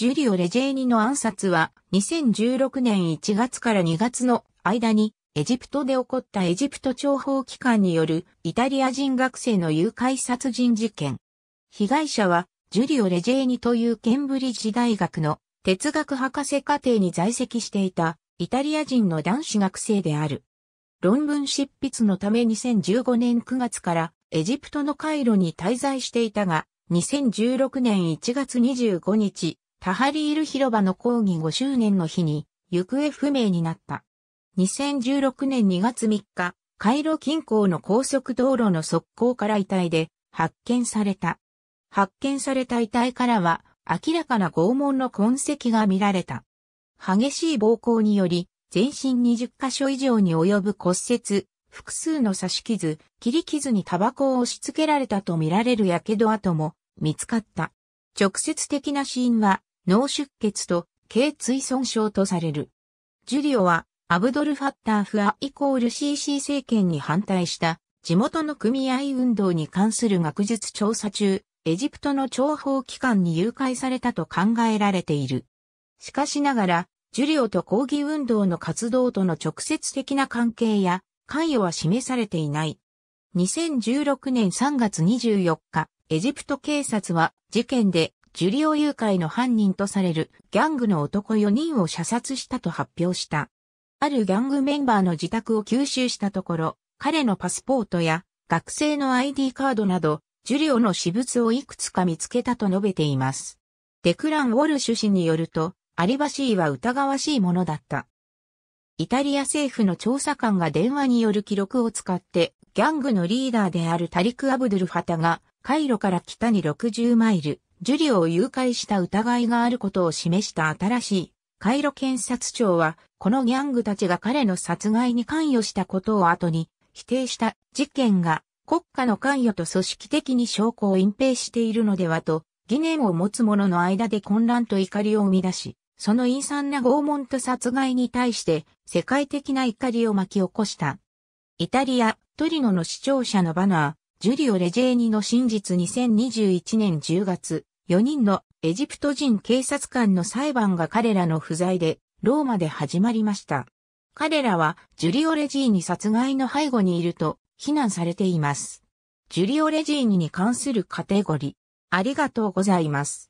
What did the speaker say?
ジュリオ・レジェーニの暗殺は2016年1月から2月の間にエジプトで起こったエジプト諜報機関によるイタリア人学生の誘拐殺人事件。被害者はジュリオ・レジェーニというケンブリッジ大学の哲学博士課程に在籍していたイタリア人の男子学生である。論文執筆のため2015年9月からエジプトのカイロに滞在していたが、2016年1月25日、タハリール広場の抗議5周年の日に行方不明になった。2016年2月3日、カイロ近郊の高速道路の側溝から遺体で発見された。発見された遺体からは明らかな拷問の痕跡が見られた。激しい暴行により全身20箇所以上に及ぶ骨折、複数の刺し傷、切り傷にタバコを押し付けられたと見られる火傷跡も見つかった。直接的な死因は脳出血と頸椎損傷とされる。ジュリオはアブドルファッターフアイコール CC 政権に反対した地元の組合運動に関する学術調査中、エジプトの諜報機関に誘拐されたと考えられている。しかしながら、ジュリオと抗議運動の活動との直接的な関係や関与は示されていない。2016年3月24日、エジプト警察は事件でジュリオ誘拐の犯人とされるギャングの男4人を射殺したと発表した。あるギャングメンバーの自宅を吸収したところ、彼のパスポートや学生の ID カードなど、ジュリオの私物をいくつか見つけたと述べています。デクラン・ウォルシュ氏によると、アリバシーは疑わしいものだった。イタリア政府の調査官が電話による記録を使って、ギャングのリーダーであるタリク・アブドゥルファタが、カイロから北に60マイル、ジュリオを誘拐した疑いがあることを示した新しい、カイロ検察庁は、このギャングたちが彼の殺害に関与したことを後に、否定した事件が国家の関与と組織的に証拠を隠蔽しているのではと、疑念を持つ者の間で混乱と怒りを生み出し、その陰惨な拷問と殺害に対して世界的な怒りを巻き起こした。イタリア、トリノの視聴者のバナー、ジュリオ・レジェーニの真実2021年10月、4人のエジプト人警察官の裁判が彼らの不在でローマで始まりました。彼らはジュリオ・レジーニ殺害の背後にいると非難されています。ジュリオ・レジーニに関するカテゴリー。ありがとうございます。